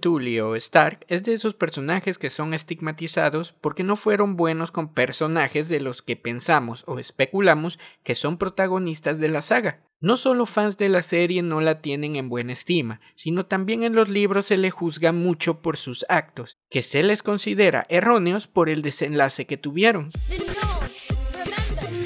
Tully o Stark es de esos personajes que son estigmatizados porque no fueron buenos con personajes de los que pensamos o especulamos que son protagonistas de la saga. No solo fans de la serie no la tienen en buena estima, sino también en los libros se le juzga mucho por sus actos, que se les considera erróneos por el desenlace que tuvieron.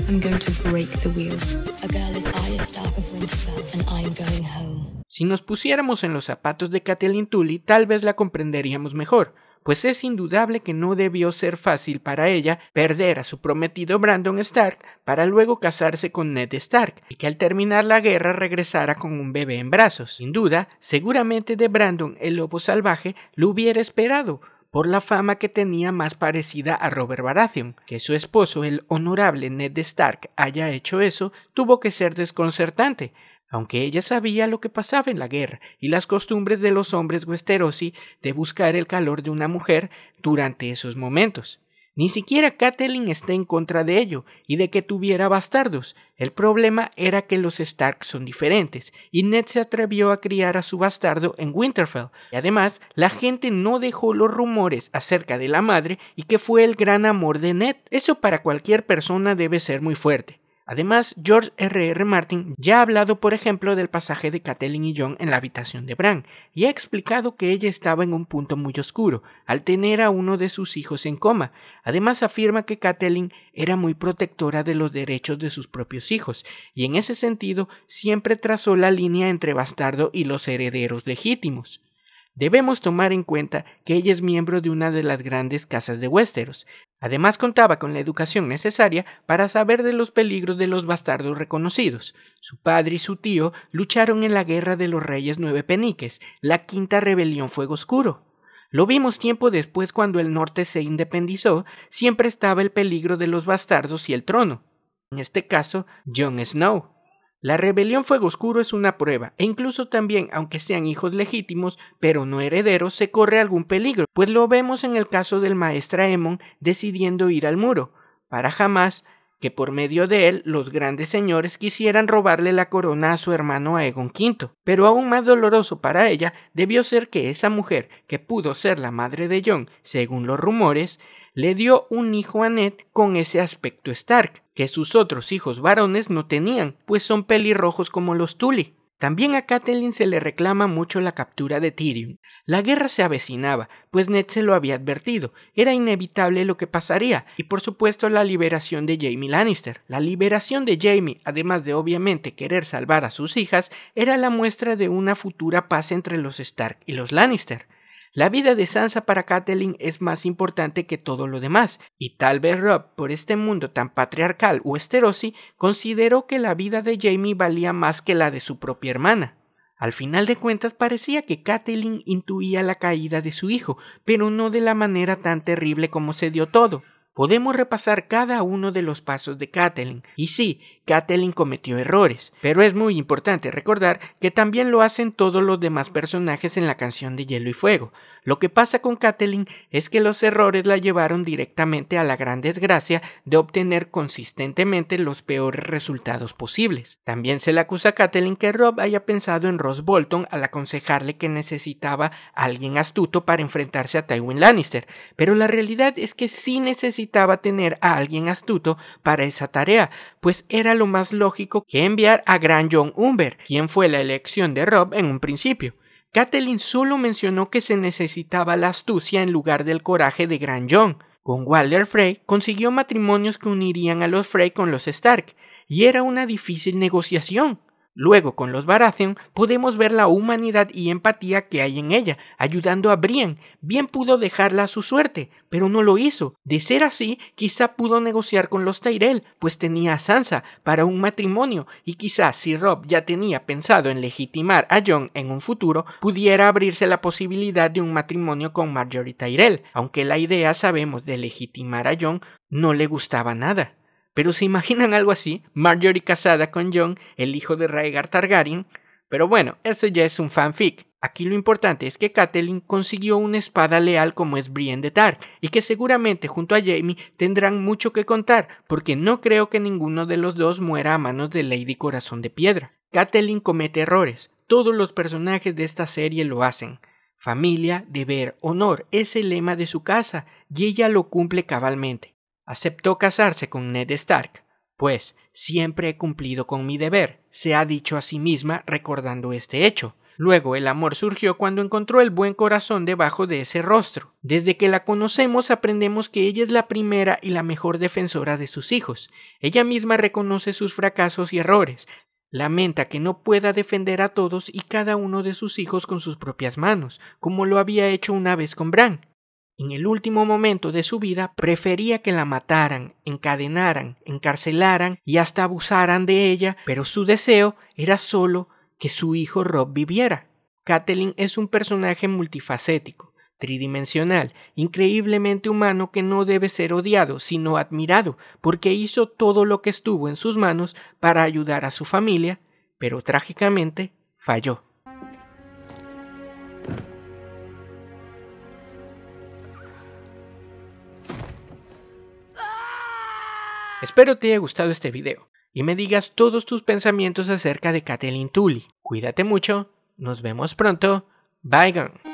I'm going to break the wheel. A girl Stark of Winterfell and I'm going home. Si nos pusiéramos en los zapatos de Catelyn Tully, tal vez la comprenderíamos mejor, pues es indudable que no debió ser fácil para ella perder a su prometido Brandon Stark para luego casarse con Ned Stark y que al terminar la guerra regresara con un bebé en brazos. Sin duda, seguramente de Brandon el lobo salvaje lo hubiera esperado, por la fama que tenía más parecida a Robert Baratheon. Que su esposo, el honorable Ned Stark, haya hecho eso, tuvo que ser desconcertante, aunque ella sabía lo que pasaba en la guerra y las costumbres de los hombres westerosi de buscar el calor de una mujer durante esos momentos. Ni siquiera Catelyn está en contra de ello y de que tuviera bastardos. El problema era que los Stark son diferentes y Ned se atrevió a criar a su bastardo en Winterfell. Y además, la gente no dejó los rumores acerca de la madre y que fue el gran amor de Ned. Eso para cualquier persona debe ser muy fuerte. Además, George R. R. Martin ya ha hablado, por ejemplo, del pasaje de Catelyn y John en la habitación de Bran, y ha explicado que ella estaba en un punto muy oscuro, al tener a uno de sus hijos en coma. Además, afirma que Catelyn era muy protectora de los derechos de sus propios hijos, y en ese sentido siempre trazó la línea entre bastardo y los herederos legítimos. Debemos tomar en cuenta que ella es miembro de una de las grandes casas de Westeros. Además contaba con la educación necesaria para saber de los peligros de los bastardos reconocidos. Su padre y su tío lucharon en la Guerra de los Reyes Nueve Peniques, la Quinta Rebelión Fuego Oscuro. Lo vimos tiempo después cuando el norte se independizó, siempre estaba el peligro de los bastardos y el trono. En este caso, Jon Snow. La rebelión Fuego Oscuro es una prueba, e incluso también, aunque sean hijos legítimos, pero no herederos, se corre algún peligro, pues lo vemos en el caso del maestra Emon decidiendo ir al muro, para jamás que por medio de él los grandes señores quisieran robarle la corona a su hermano Aegon V. Pero aún más doloroso para ella debió ser que esa mujer, que pudo ser la madre de John, según los rumores, le dio un hijo a Ned con ese aspecto Stark, que sus otros hijos varones no tenían, pues son pelirrojos como los Tully. También a Catelyn se le reclama mucho la captura de Tyrion. La guerra se avecinaba, pues Ned se lo había advertido, era inevitable lo que pasaría, y por supuesto la liberación de Jaime Lannister. La liberación de Jaime, además de obviamente querer salvar a sus hijas, era la muestra de una futura paz entre los Stark y los Lannister. La vida de Sansa para Catelyn es más importante que todo lo demás, y tal vez Rob, por este mundo tan patriarcal o esterosi, consideró que la vida de Jamie valía más que la de su propia hermana. Al final de cuentas parecía que Catelyn intuía la caída de su hijo, pero no de la manera tan terrible como se dio todo. Podemos repasar cada uno de los pasos de Catelyn. Y sí, Catelyn cometió errores, pero es muy importante recordar que también lo hacen todos los demás personajes en la canción de Hielo y Fuego. Lo que pasa con Catelyn es que los errores la llevaron directamente a la gran desgracia de obtener consistentemente los peores resultados posibles. También se le acusa a Catelyn que Rob haya pensado en Ross Bolton al aconsejarle que necesitaba a alguien astuto para enfrentarse a Tywin Lannister, pero la realidad es que sí necesitaba necesitaba tener a alguien astuto para esa tarea, pues era lo más lógico que enviar a Gran John Umber, quien fue la elección de Rob en un principio. Catelyn solo mencionó que se necesitaba la astucia en lugar del coraje de Gran John. Con Walder Frey consiguió matrimonios que unirían a los Frey con los Stark, y era una difícil negociación. Luego, con los Baratheon, podemos ver la humanidad y empatía que hay en ella, ayudando a Brien. Bien pudo dejarla a su suerte, pero no lo hizo. De ser así, quizá pudo negociar con los Tyrell, pues tenía a Sansa para un matrimonio, y quizá si Rob ya tenía pensado en legitimar a John en un futuro, pudiera abrirse la posibilidad de un matrimonio con Marjorie Tyrell, aunque la idea, sabemos, de legitimar a John no le gustaba nada. Pero se imaginan algo así, Marjorie casada con John, el hijo de Rhaegar Targaryen. Pero bueno, eso ya es un fanfic. Aquí lo importante es que Catelyn consiguió una espada leal como es Brienne de Tar, y que seguramente junto a Jaime tendrán mucho que contar, porque no creo que ninguno de los dos muera a manos de Lady Corazón de Piedra. Catelyn comete errores, todos los personajes de esta serie lo hacen. Familia, deber, honor es el lema de su casa, y ella lo cumple cabalmente. Aceptó casarse con Ned Stark, pues siempre he cumplido con mi deber, se ha dicho a sí misma recordando este hecho. Luego el amor surgió cuando encontró el buen corazón debajo de ese rostro. Desde que la conocemos aprendemos que ella es la primera y la mejor defensora de sus hijos. Ella misma reconoce sus fracasos y errores. Lamenta que no pueda defender a todos y cada uno de sus hijos con sus propias manos, como lo había hecho una vez con Bran en el último momento de su vida prefería que la mataran, encadenaran, encarcelaran y hasta abusaran de ella, pero su deseo era solo que su hijo Rob viviera. Catelyn es un personaje multifacético, tridimensional, increíblemente humano que no debe ser odiado, sino admirado, porque hizo todo lo que estuvo en sus manos para ayudar a su familia, pero trágicamente falló. Espero te haya gustado este video y me digas todos tus pensamientos acerca de Kathleen Tully. Cuídate mucho, nos vemos pronto, bye gone.